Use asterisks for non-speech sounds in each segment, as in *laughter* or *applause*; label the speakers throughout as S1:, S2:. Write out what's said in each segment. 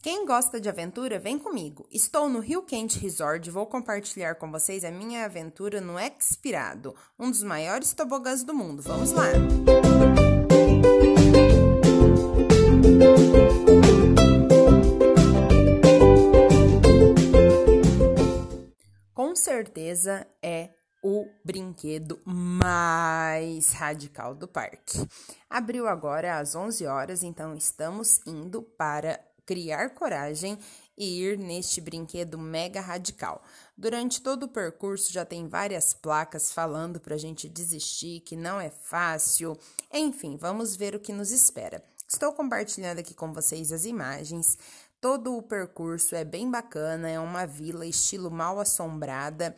S1: Quem gosta de aventura, vem comigo. Estou no Rio Quente Resort e vou compartilhar com vocês a minha aventura no Expirado, um dos maiores tobogãs do mundo. Vamos lá! Com certeza é o brinquedo mais radical do parque. Abriu agora às 11 horas, então estamos indo para criar coragem e ir neste brinquedo mega radical. Durante todo o percurso já tem várias placas falando para a gente desistir, que não é fácil. Enfim, vamos ver o que nos espera. Estou compartilhando aqui com vocês as imagens. Todo o percurso é bem bacana, é uma vila estilo mal assombrada,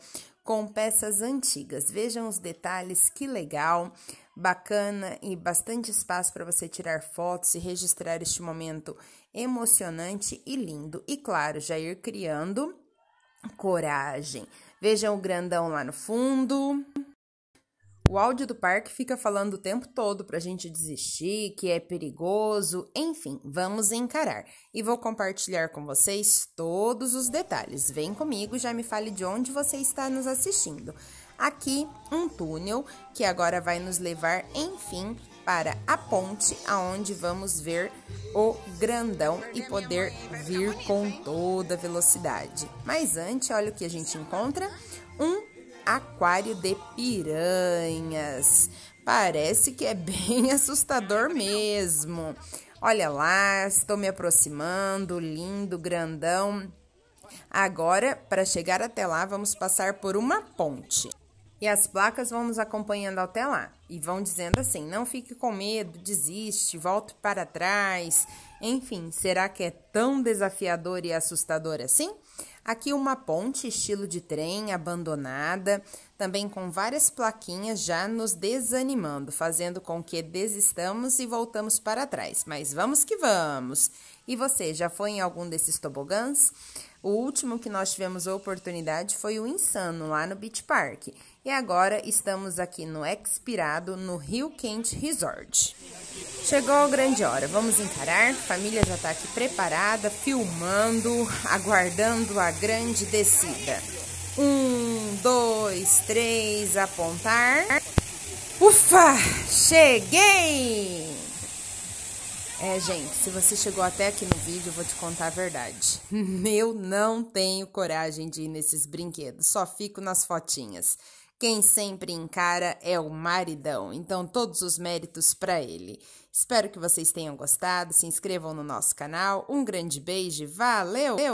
S1: com peças antigas. Vejam os detalhes, que legal, bacana e bastante espaço para você tirar fotos e registrar este momento emocionante e lindo. E claro, já ir criando coragem. Vejam o grandão lá no fundo. O áudio do parque fica falando o tempo todo para a gente desistir, que é perigoso, enfim, vamos encarar. E vou compartilhar com vocês todos os detalhes. Vem comigo, já me fale de onde você está nos assistindo. Aqui, um túnel que agora vai nos levar, enfim, para a ponte aonde vamos ver o grandão e poder vir com toda velocidade. Mas antes, olha o que a gente encontra: um aquário de piranhas. Parece que é bem *laughs* assustador mesmo. Olha lá, estou me aproximando, lindo, grandão. Agora, para chegar até lá, vamos passar por uma ponte. E as placas vão nos acompanhando até lá e vão dizendo assim: não fique com medo, desiste, volte para trás. Enfim, será que é tão desafiador e assustador assim? Aqui uma ponte estilo de trem abandonada, também com várias plaquinhas já nos desanimando, fazendo com que desistamos e voltamos para trás. Mas vamos que vamos. E você já foi em algum desses tobogãs? O último que nós tivemos a oportunidade foi o Insano lá no Beach Park. E agora estamos aqui no Expirado, no Rio Quente Resort. Chegou a grande hora, vamos encarar. Família já está aqui preparada, filmando, aguardando a grande descida. Um, dois, três, apontar. Ufa! Cheguei! É, gente, se você chegou até aqui no vídeo, eu vou te contar a verdade. *laughs* Eu não tenho coragem de ir nesses brinquedos, só fico nas fotinhas. Quem sempre encara é o maridão, então todos os méritos para ele. Espero que vocês tenham gostado, se inscrevam no nosso canal. Um grande beijo, valeu!